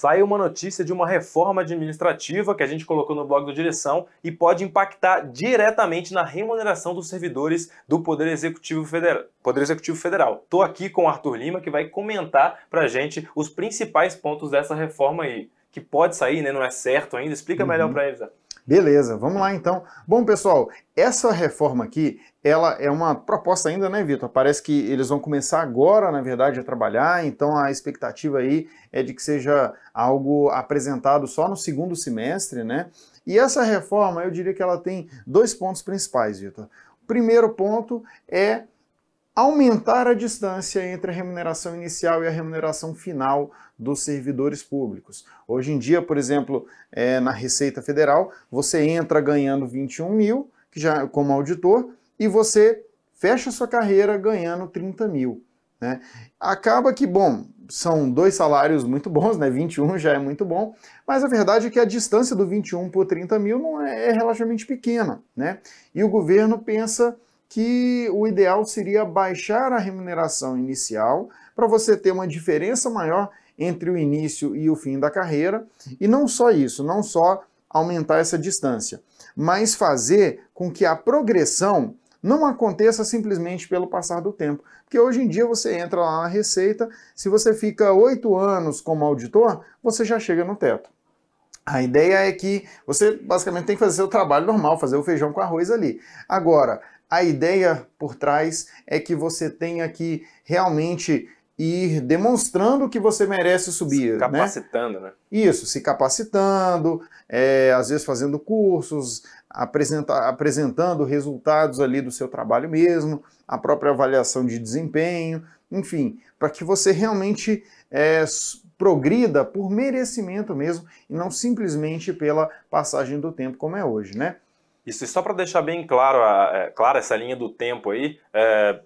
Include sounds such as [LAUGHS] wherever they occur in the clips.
saiu uma notícia de uma reforma administrativa que a gente colocou no blog do Direção e pode impactar diretamente na remuneração dos servidores do Poder Executivo Federal. Poder Executivo Federal. Tô aqui com o Arthur Lima que vai comentar pra gente os principais pontos dessa reforma aí, que pode sair, né, não é certo ainda. Explica melhor uhum. para eles. Arthur. Né? Beleza, vamos lá então. Bom, pessoal, essa reforma aqui, ela é uma proposta ainda, né, Vitor? Parece que eles vão começar agora, na verdade, a trabalhar, então a expectativa aí é de que seja algo apresentado só no segundo semestre, né? E essa reforma, eu diria que ela tem dois pontos principais, Vitor. O primeiro ponto é aumentar a distância entre a remuneração inicial e a remuneração final dos servidores públicos. Hoje em dia, por exemplo, é, na Receita Federal, você entra ganhando 21 mil que já, como auditor e você fecha sua carreira ganhando 30 mil. Né? Acaba que, bom, são dois salários muito bons, né? 21 já é muito bom, mas a verdade é que a distância do 21 por 30 mil não é, é relativamente pequena, né? E o governo pensa que o ideal seria baixar a remuneração inicial para você ter uma diferença maior entre o início e o fim da carreira. E não só isso, não só aumentar essa distância, mas fazer com que a progressão não aconteça simplesmente pelo passar do tempo. Porque hoje em dia você entra lá na Receita, se você fica oito anos como auditor, você já chega no teto. A ideia é que você basicamente tem que fazer seu trabalho normal, fazer o feijão com arroz ali. Agora, a ideia por trás é que você tenha que realmente ir demonstrando que você merece subir. Se né? capacitando, né? né? Isso, se capacitando, é, às vezes fazendo cursos, apresenta, apresentando resultados ali do seu trabalho mesmo, a própria avaliação de desempenho, enfim, para que você realmente é, progrida por merecimento mesmo e não simplesmente pela passagem do tempo como é hoje, né? Isso, e só para deixar bem claro, a, é, claro essa linha do tempo aí, é,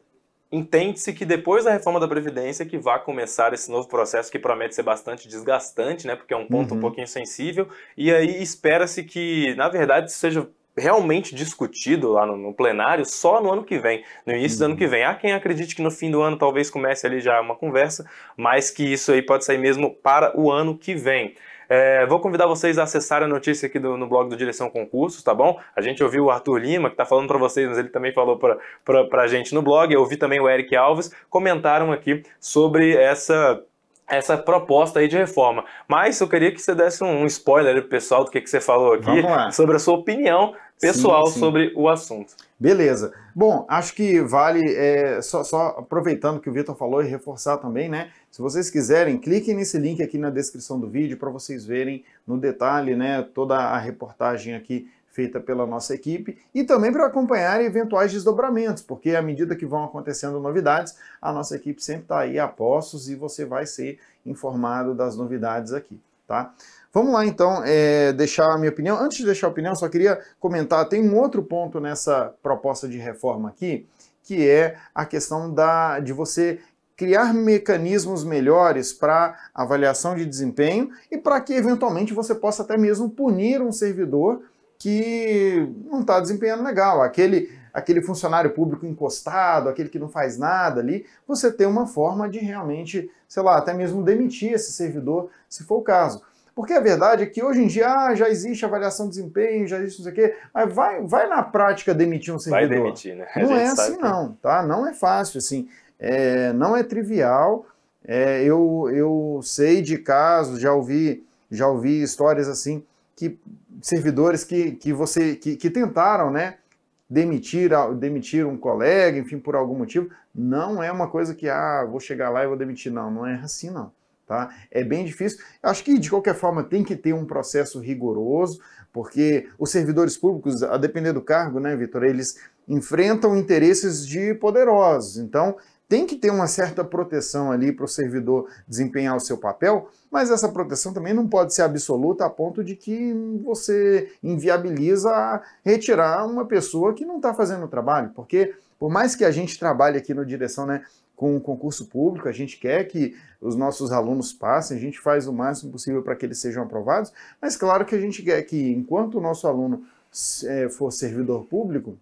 Entende-se que depois da reforma da Previdência que vai começar esse novo processo que promete ser bastante desgastante, né? Porque é um ponto uhum. um pouquinho sensível. E aí espera-se que, na verdade, seja realmente discutido lá no, no, plenário só no ano que vem, no início uhum. do ano que uhum. vem. Há quem acredite que no fim do ano talvez comece ali já uma conversa, mas que isso aí pode sair mesmo para o ano que vem. É, vou convidar vocês a acessar a notícia aqui do, no blog do Direção Concursos, tá bom? A gente ouviu o Arthur Lima, que está falando para vocês, mas ele também falou para a gente no blog. Eu ouvi também o Eric Alves, comentaram aqui sobre essa essa proposta aí de reforma. Mas eu queria que você desse um spoiler pro pessoal do que, que você falou aqui sobre a sua opinião pessoal sim, sim. sobre o assunto. Beleza. Bom, acho que vale, é, só, só, aproveitando que o Vitor falou e reforçar também, né? Se vocês quiserem, cliquem nesse link aqui na descrição do vídeo para vocês verem no detalhe, né? Toda a reportagem aqui feita pela nossa equipe e também para acompanhar eventuais desdobramentos, porque à medida que vão acontecendo novidades, a nossa equipe sempre está aí a postos e você vai ser informado das novidades aqui, tá? Vamos lá então, é, deixar a minha opinião. Antes de deixar a opinião, só queria comentar, tem um outro ponto nessa proposta de reforma aqui, que é a questão da, de você criar mecanismos melhores para avaliação de desempenho e para que eventualmente você possa até mesmo punir um servidor que não está desempenhando legal, aquele aquele funcionário público encostado, aquele que não faz nada ali, você tem uma forma de realmente, sei lá, até mesmo demitir esse servidor, se for o caso. Porque a verdade é que hoje em dia ah, já existe avaliação de desempenho, já existe não sei o quê, mas vai, vai na prática demitir um servidor. Vai demitir, né? [LAUGHS] Não é assim que... não, tá? Não é fácil, assim, é, não é trivial. É, eu, eu sei de casos, já ouvi, já ouvi histórias assim, que servidores que, que você que, que tentaram, né? demitir, demitir um colega, enfim, por algum motivo, não é uma coisa que, ah, vou chegar lá e vou demitir. Não, não é assim, não. Tá? É bem difícil. Eu acho que, de qualquer forma, tem que ter um processo rigoroso, porque os servidores públicos, a depender do cargo, né, Vitor, eles enfrentam interesses de poderosos. Então, tem que ter uma certa proteção ali para o servidor desempenhar o seu papel, mas essa proteção também não pode ser absoluta a ponto de que você inviabiliza retirar uma pessoa que não está fazendo o trabalho, porque por mais que a gente trabalhe aqui no direção, né, com o concurso público, a gente quer que os nossos alunos passem, a gente faz o máximo possível para que eles sejam aprovados, mas claro que a gente quer que, enquanto o nosso aluno é, for servidor público,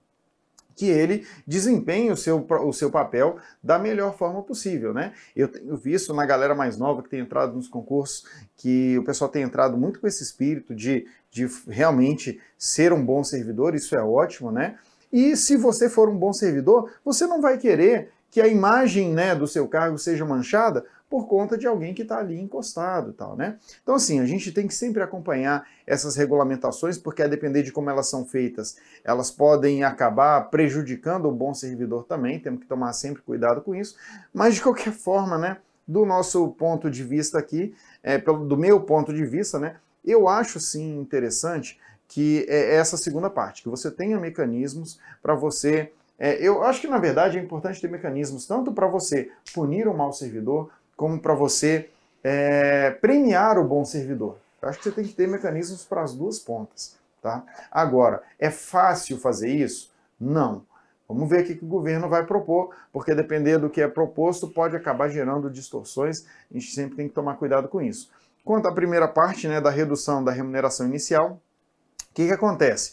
que ele desempenhe o seu, o seu papel da melhor forma possível, né? Eu tenho visto na galera mais nova que tem entrado nos concursos que o pessoal tem entrado muito com esse espírito de, de realmente ser um bom servidor, isso é ótimo, né? E se você for um bom servidor, você não vai querer que a imagem né, do seu cargo seja manchada por conta de alguém que está ali encostado tal, né? Então, assim, a gente tem que sempre acompanhar essas regulamentações, porque a depender de como elas são feitas, elas podem acabar prejudicando o bom servidor também, temos que tomar sempre cuidado com isso, mas de qualquer forma, né, do nosso ponto de vista aqui, é, pelo, do meu ponto de vista, né, eu acho, sim, interessante que é essa segunda parte, que você tenha mecanismos para você é, eu acho que, na verdade, é importante ter mecanismos tanto para você punir o mau servidor, como para você é, premiar o bom servidor. Eu acho que você tem que ter mecanismos para as duas pontas. Tá? Agora, é fácil fazer isso? Não. Vamos ver o que o governo vai propor, porque depender do que é proposto pode acabar gerando distorções, a gente sempre tem que tomar cuidado com isso. Quanto à primeira parte né, da redução da remuneração inicial, o que, que acontece?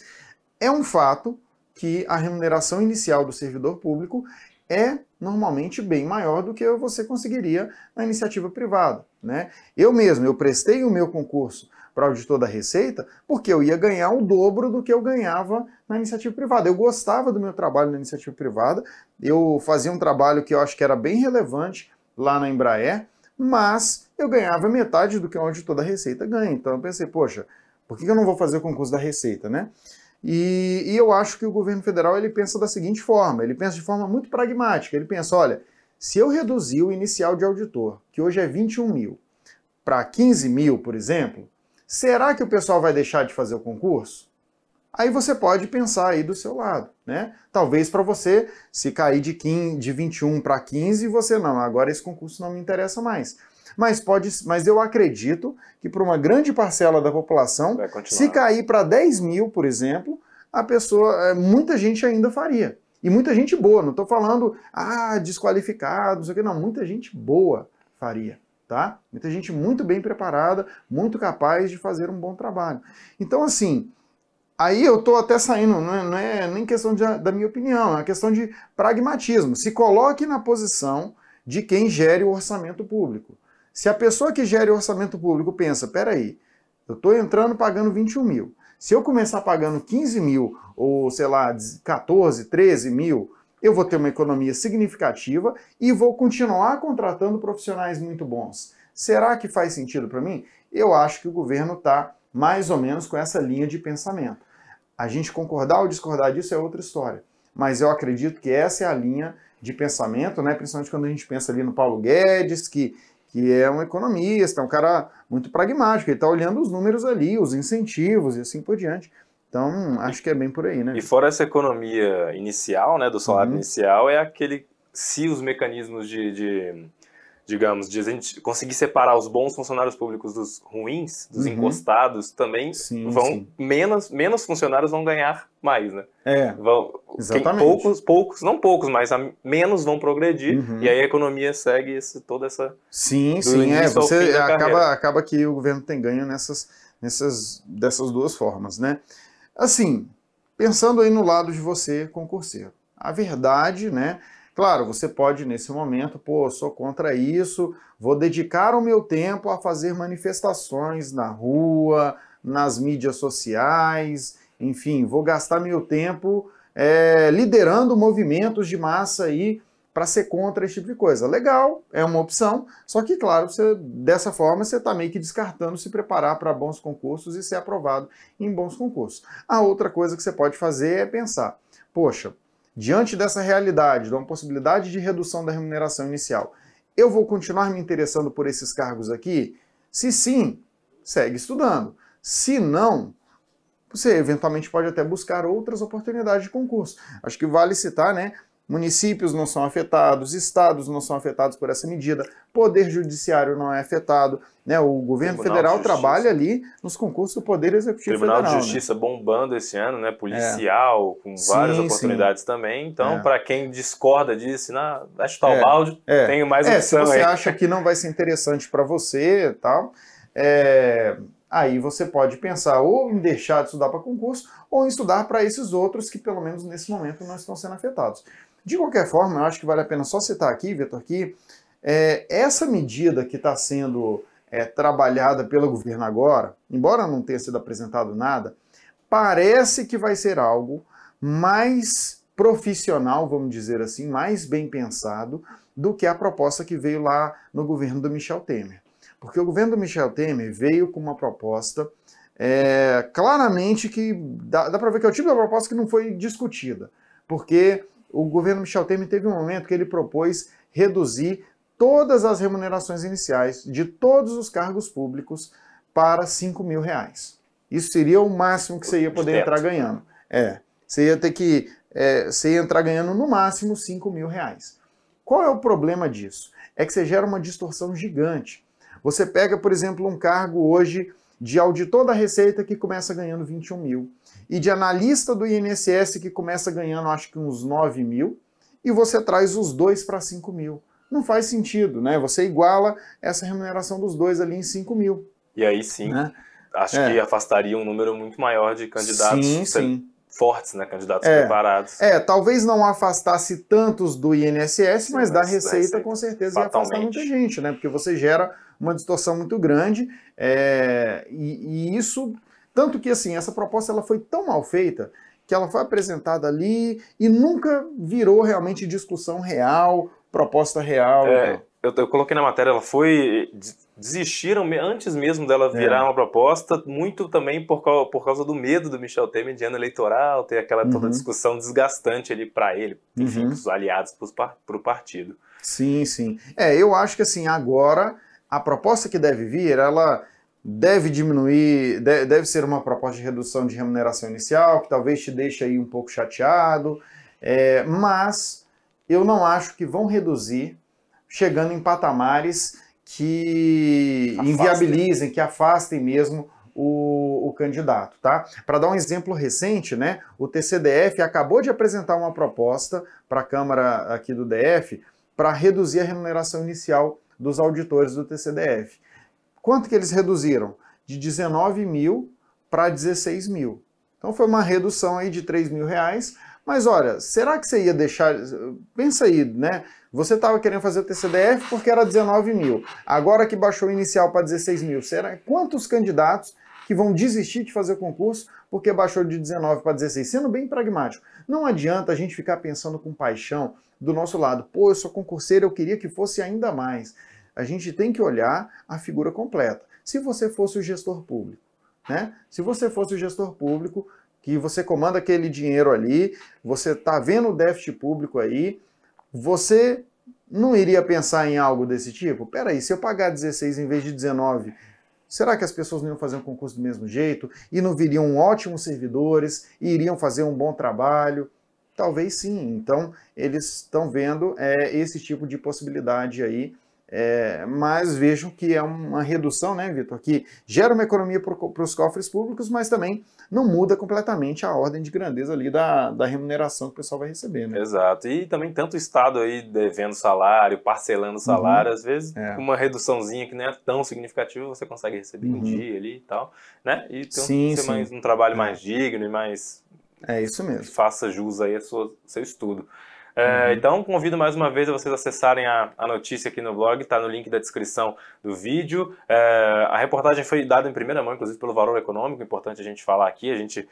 É um fato que a remuneração inicial do servidor público é normalmente bem maior do que você conseguiria na iniciativa privada. Né? Eu mesmo, eu prestei o meu concurso para auditor da Receita porque eu ia ganhar o dobro do que eu ganhava na iniciativa privada. Eu gostava do meu trabalho na iniciativa privada, eu fazia um trabalho que eu acho que era bem relevante lá na Embraer, mas eu ganhava metade do que um auditor da Receita ganha. Então eu pensei, poxa, por que eu não vou fazer o concurso da Receita, né? E, e, eu acho que o governo federal ele pensa da seguinte forma: ele pensa de forma muito pragmática. Ele pensa, olha, se eu reduzir o inicial de auditor, que hoje é 21 mil, para 15 mil, por exemplo, será que o pessoal vai deixar de fazer o concurso? Aí você pode pensar aí do seu lado, né? Talvez para você, se cair de, 15, de 21 para 15, você não, agora esse concurso não me interessa mais mas pode, mas eu acredito que para uma grande parcela da população, se cair para 10 mil, por exemplo, a pessoa, é, muita gente ainda faria. E muita gente boa, não estou falando, ah, desqualificado, não sei o que, não, muita gente boa faria, tá? Muita gente muito bem preparada, muito capaz de fazer um bom trabalho. Então, assim, aí eu estou até saindo, não é, não é nem questão de, da minha opinião, é uma questão de pragmatismo. Se coloque na posição de quem gere o orçamento público. Se a pessoa que gere o orçamento público pensa, peraí, eu estou entrando pagando 21 mil. Se eu começar pagando 15 mil, ou sei lá, 14, 13 mil, eu vou ter uma economia significativa e vou continuar contratando profissionais muito bons. Será que faz sentido para mim? Eu acho que o governo está mais ou menos com essa linha de pensamento. A gente concordar ou discordar disso é outra história. Mas eu acredito que essa é a linha de pensamento, né? principalmente quando a gente pensa ali no Paulo Guedes, que que é um economista, é um cara muito pragmático, ele está olhando os números ali, os incentivos e assim por diante. Então, acho que é bem por aí, né? E fora essa economia inicial, né, do salário uhum. inicial, é aquele se os mecanismos de, de digamos, de a gente conseguir separar os bons funcionários públicos dos ruins, dos uhum. encostados, também sim, vão sim. menos menos funcionários vão ganhar mais, né? É. Vão, exatamente. Quem, poucos, poucos, não poucos, mas menos vão progredir uhum. e aí a economia segue esse, toda essa Sim, sim, é, você acaba acaba que o governo tem ganho nessas nessas dessas duas formas, né? Assim, pensando aí no lado de você, concurseiro. A verdade, né, Claro, você pode nesse momento, pô, sou contra isso, vou dedicar o meu tempo a fazer manifestações na rua, nas mídias sociais, enfim, vou gastar meu tempo é, liderando movimentos de massa aí para ser contra esse tipo de coisa. Legal, é uma opção, só que, claro, você, dessa forma você está meio que descartando se preparar para bons concursos e ser aprovado em bons concursos. A outra coisa que você pode fazer é pensar, poxa, diante dessa realidade, de uma possibilidade de redução da remuneração inicial, eu vou continuar me interessando por esses cargos aqui? Se sim, segue estudando. Se não, você eventualmente pode até buscar outras oportunidades de concurso. Acho que vale citar, né, Municípios não são afetados, estados não são afetados por essa medida, poder judiciário não é afetado, né? O governo Tribunal federal trabalha ali nos concursos do Poder Executivo Tribunal Federal. Tribunal né? de Justiça né? bombando esse ano, né? Policial, é. com várias sim, oportunidades sim. também. Então, é. para quem discorda disso, na, vai tal é. balde, é. tenho mais é, opção se você aí. [LAUGHS] acha que não vai ser interessante para você, tal, é aí você pode pensar ou em deixar de estudar para concurso ou em estudar para esses outros que, pelo menos nesse momento, não estão sendo afetados. De qualquer forma, eu acho que vale a pena só citar aqui, Vitor, que é, essa medida que está sendo é, trabalhada pelo governo agora, embora não tenha sido apresentado nada, parece que vai ser algo mais profissional, vamos dizer assim, mais bem pensado do que a proposta que veio lá no governo do Michel Temer. Porque o governo do Michel Temer veio com uma proposta é, claramente que dá, dá para ver que é o tipo da proposta que não foi discutida. Porque o governo Michel Temer teve um momento que ele propôs reduzir todas as remunerações iniciais de todos os cargos públicos para 5 mil reais. Isso seria o máximo que você ia poder entrar ganhando. É, você ia ter que é, você ia entrar ganhando no máximo 5 mil reais. Qual é o problema disso? É que você gera uma distorção gigante. Você pega, por exemplo, um cargo hoje de auditor da Receita que começa ganhando 21 mil e de analista do INSS que começa ganhando acho que uns 9 mil e você traz os dois para 5 mil. Não faz sentido, né? Você iguala essa remuneração dos dois ali em 5 mil. E aí sim, né? acho é. que afastaria um número muito maior de candidatos sim, sim. fortes, né? Candidatos é. preparados. É, talvez não afastasse tantos do INSS, sim, mas, mas da receita, receita, com certeza fatalmente. ia afastar muita gente, né? Porque você gera uma distorção muito grande é, e, e isso tanto que assim, essa proposta ela foi tão mal feita que ela foi apresentada ali e nunca virou realmente discussão real, proposta real. É, né? eu, eu, coloquei na matéria, ela foi. Desistiram antes mesmo dela é. virar é. uma proposta, muito também por, por, causa do medo do Michel Temer de ano eleitoral, ter aquela uhum. toda discussão desgastante ali para ele, enfim, uhum. os aliados para o partido. Sim, sim. É, eu acho que assim, agora a proposta que deve vir, ela deve diminuir, deve ser uma proposta de redução de remuneração inicial, que talvez te deixe aí um pouco chateado, é, mas eu não acho que vão reduzir, chegando em patamares que afastem. inviabilizem, que afastem mesmo o, o candidato, tá? Para dar um exemplo recente, né, o TCDF acabou de apresentar uma proposta para a Câmara aqui do DF para reduzir a remuneração inicial dos auditores do TCDF. Quanto que eles reduziram? De 19 mil para 16 mil. Então foi uma redução aí de 3 mil reais. Mas olha, será que você ia deixar. Pensa aí, né? Você estava querendo fazer o TCDF porque era 19 mil. Agora que baixou o inicial para 16 mil, será quantos candidatos que vão desistir de fazer concurso porque baixou de 19 para 16. Sendo bem pragmático, não adianta a gente ficar pensando com paixão do nosso lado. Pô, eu sou concurseiro, eu queria que fosse ainda mais. A gente tem que olhar a figura completa. Se você fosse o gestor público, né? Se você fosse o gestor público, que você comanda aquele dinheiro ali, você está vendo o déficit público aí, você não iria pensar em algo desse tipo? Peraí, se eu pagar 16 em vez de 19, será que as pessoas não iam fazer um concurso do mesmo jeito? E não viriam ótimos servidores? E iriam fazer um bom trabalho? Talvez sim. Então, eles estão vendo é, esse tipo de possibilidade aí é, mas vejam que é uma redução, né, Vitor, que gera uma economia para os cofres públicos, mas também não muda completamente a ordem de grandeza ali da, da remuneração que o pessoal vai receber, né? Exato, e também tanto o Estado aí devendo salário, parcelando uhum. salário, uhum. às vezes é. uma reduçãozinha que não é tão significativa, você consegue receber uhum. um dia ali e tal, né? E ter sim, um, sim. Mais, um trabalho é. mais digno e mais... É isso mesmo. Faça jus aí ao seu estudo. É, uhum. então, convido mais uma vez a vocês acessarem a, a notícia aqui no blog, está no link da descrição do vídeo. É, a reportagem foi dada em primeira mão, inclusive, pelo Valor Econômico, importante a gente falar aqui, a gente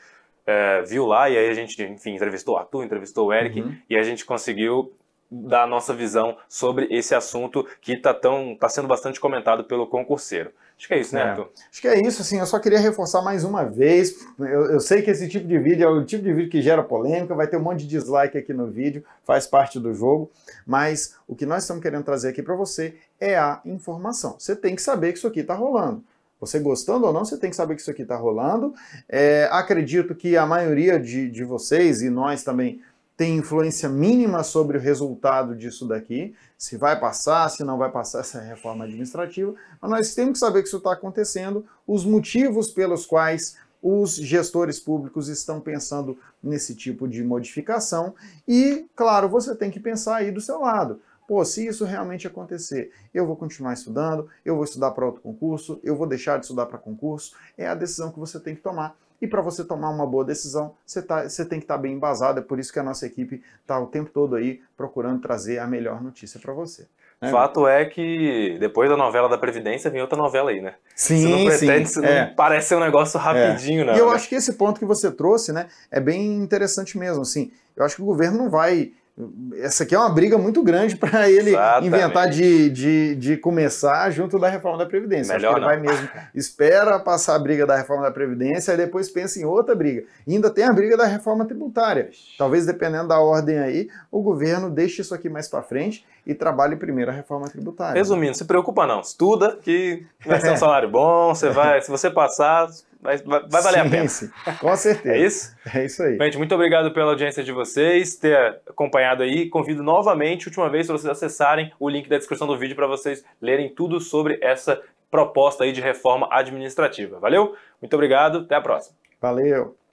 é, viu lá e aí a gente, enfim, entrevistou o Arthur, entrevistou o Eric uhum. e a gente conseguiu da nossa visão sobre esse assunto que está tá sendo bastante comentado pelo concurseiro. Acho que é isso, né, é. Arthur? Acho que é isso, assim, eu só queria reforçar mais uma vez, eu, eu, sei que esse tipo de vídeo é o tipo de vídeo que gera polêmica, vai ter um monte de dislike aqui no vídeo, faz parte do jogo, mas o que nós estamos querendo trazer aqui para você é a informação. Você tem que saber que isso aqui está rolando. Você gostando ou não, você tem que saber que isso aqui está rolando. É, acredito que a maioria de, de vocês e nós também tem influência mínima sobre o resultado disso daqui, se vai passar, se não vai passar essa reforma administrativa, mas nós temos que saber que isso está acontecendo, os motivos pelos quais os gestores públicos estão pensando nesse tipo de modificação e, claro, você tem que pensar aí do seu lado. Pô, se isso realmente acontecer, eu vou continuar estudando, eu vou estudar para outro concurso, eu vou deixar de estudar para concurso, é a decisão que você tem que tomar e para você tomar uma boa decisão, você, tá, você tem que estar tá bem embasado, é por isso que a nossa equipe está o tempo todo aí procurando trazer a melhor notícia para você. Né? Fato é que depois da novela da Previdência vem outra novela aí, né? Sim, você não pretende, sim. Não é. parece ser um negócio é. rapidinho, é. né? E eu acho que esse ponto que você trouxe, né, é bem interessante mesmo, assim. Eu acho que o governo não vai essa aqui é uma briga muito grande para [LAUGHS] ele Exatamente. inventar de, de, de, começar junto da reforma da Previdência. Melhor Acho que ele não. vai mesmo, espera passar a briga da reforma da Previdência e depois pensa em outra briga. E ainda tem a briga da reforma tributária. Talvez, dependendo da ordem aí, o governo deixe isso aqui mais para frente e trabalhe primeiro a reforma tributária. Resumindo, se preocupa não, estuda que vai ser um [LAUGHS] é. salário bom, você vai, se você passar, vai, vai valer sim, a pena. Sim, com certeza. [LAUGHS] é isso? É isso aí. Gente, muito obrigado pela audiência de vocês, ter acompanhado aí. Convido novamente, última vez, para vocês acessarem o link da descrição do vídeo para vocês lerem tudo sobre essa proposta aí de reforma administrativa. Valeu? Muito obrigado, até a próxima. Valeu.